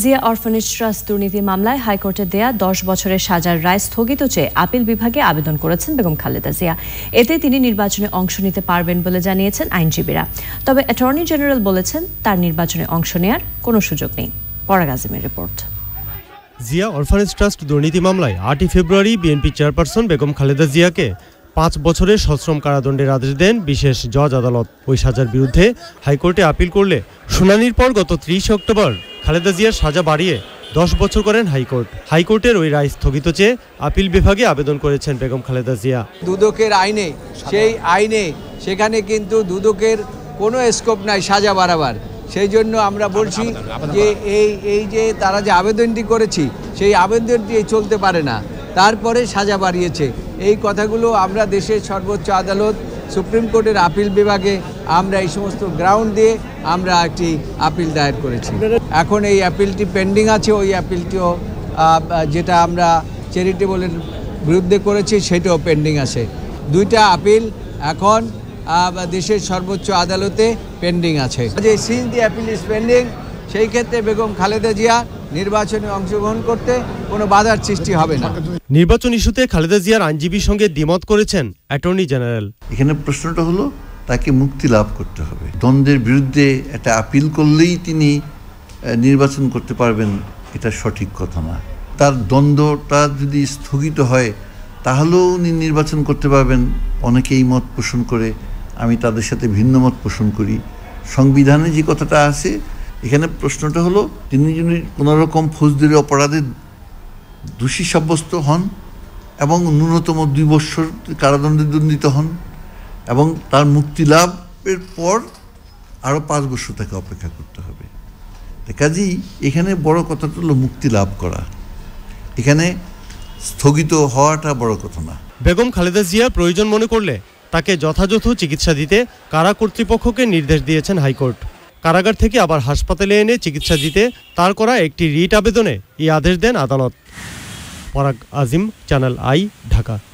Zia orphanage trust দুর্নীতি মামলায় হাইকোর্টে দেয়া দশ বছরের সাজার রায় স্থগিত চেয়ে আপিল বিভাগে আবেদন করেছেন বেগম খালেদা জিয়া এতে তিনি নির্বাচনে অংশ নিতে পারবেন বলে জানিয়েছেন আইনজীবীরা তবে অ্যাটর্নি জেনারেল বলেছেন তার নির্বাচনে অংশ নেয়ার কোনো সুযোগ নেই পরাগ আজিমের রিপোর্ট জিয়া অরফানেজ ট্রাস্ট দুর্নীতি মামলায় আটই ফেব্রুয়ারি বিএনপি চেয়ারপারসন বেগম খালেদা জিয়াকে পাঁচ বছরের সশ্রম কারাদণ্ডের আদেশ দেন বিশেষ জজ আদালত ওই সাজার বিরুদ্ধে হাইকোর্টে আপিল করলে শুনানির পর গত ত্রিশে অক্টোবর খালেদা জিয়ার সাজা বাড়িয়ে দশ বছর করেন হাইকোর্ট হাইকোর্টের ওই রায় স্থগিত চেয়ে আপিল বিভাগে আবেদন করেছেন বেগম খালেদা জিয়া দুদকের আইনে সেই আইনে সেখানে কিন্তু দুদকের কোনো স্কোপ নাই সাজা বাড়াবার সেই জন্য আমরা বলছি যে এই এই যে তারা যে আবেদনটি করেছি সেই আবেদনটি চলতে পারে না তারপরে সাজা বাড়িয়েছে এই কথাগুলো আমরা দেশের সর্বোচ্চ আদালত সুপ্রিম কোর্টের আপিল বিভাগে আমরা এই সমস্ত গ্রাউন্ড দিয়ে আমরা একটি আপিল দায়ের করেছি এখন এই অ্যাপিলটি পেন্ডিং আছে ওই অ্যাপিলটিও যেটা আমরা চ্যারিটেবলের বিরুদ্ধে করেছি সেটাও পেন্ডিং আছে দুইটা আপিল এখন দেশের সর্বোচ্চ আদালতে পেন্ডিং আছে যে since the appeal is pending সেই ক্ষেত্রে বেগম খালেদা জিয়া নির্বাচনে অংশগ্রহণ করতে কোনো বাধার সৃষ্টি হবে না নির্বাচন ইস্যুতে খালেদা জিয়ার আইনজীবীর সঙ্গে দ্বিমত করেছেন অ্যাটর্নি জেনারেল এখানে প্রশ্নটা হলো তাকে মুক্তি লাভ করতে হবে দ্বন্দ্বের বিরুদ্ধে একটা আপিল করলেই তিনি নির্বাচন করতে পারবেন এটা সঠিক কথা না তার দ্বন্দ্বটা যদি স্থগিত হয় তাহলেও উনি নির্বাচন করতে পারবেন অনেকেই মত পোষণ করে আমি তাদের সাথে ভিন্ন মত পোষণ করি সংবিধানে যে কথাটা আছে এখানে প্রশ্নটা হলো তিনি যদি কোনোরকম ফৌজদারি অপরাধে দোষী সাব্যস্ত হন এবং ন্যূনতম দুই বৎসর কারাদণ্ডে দণ্ডিত হন এবং তার মুক্তি লাভের পর আরও পাঁচ বছর তাকে অপেক্ষা করতে হবে কাজেই এখানে বড় কথাটা হলো মুক্তি লাভ করা এখানে স্থগিত হওয়াটা বড় কথা না বেগম খালেদা জিয়া প্রয়োজন মনে করলে তাকে যথাযথ চিকিৎসা দিতে কারা কর্তৃপক্ষকে নির্দেশ দিয়েছেন হাইকোর্ট কারাগার থেকে আবার হাসপাতালে এনে চিকিৎসা দিতে তার করা একটি রিট আবেদনে এই আদেশ দেন আদালত পরাগ আজিম চ্যানেল আই ঢাকা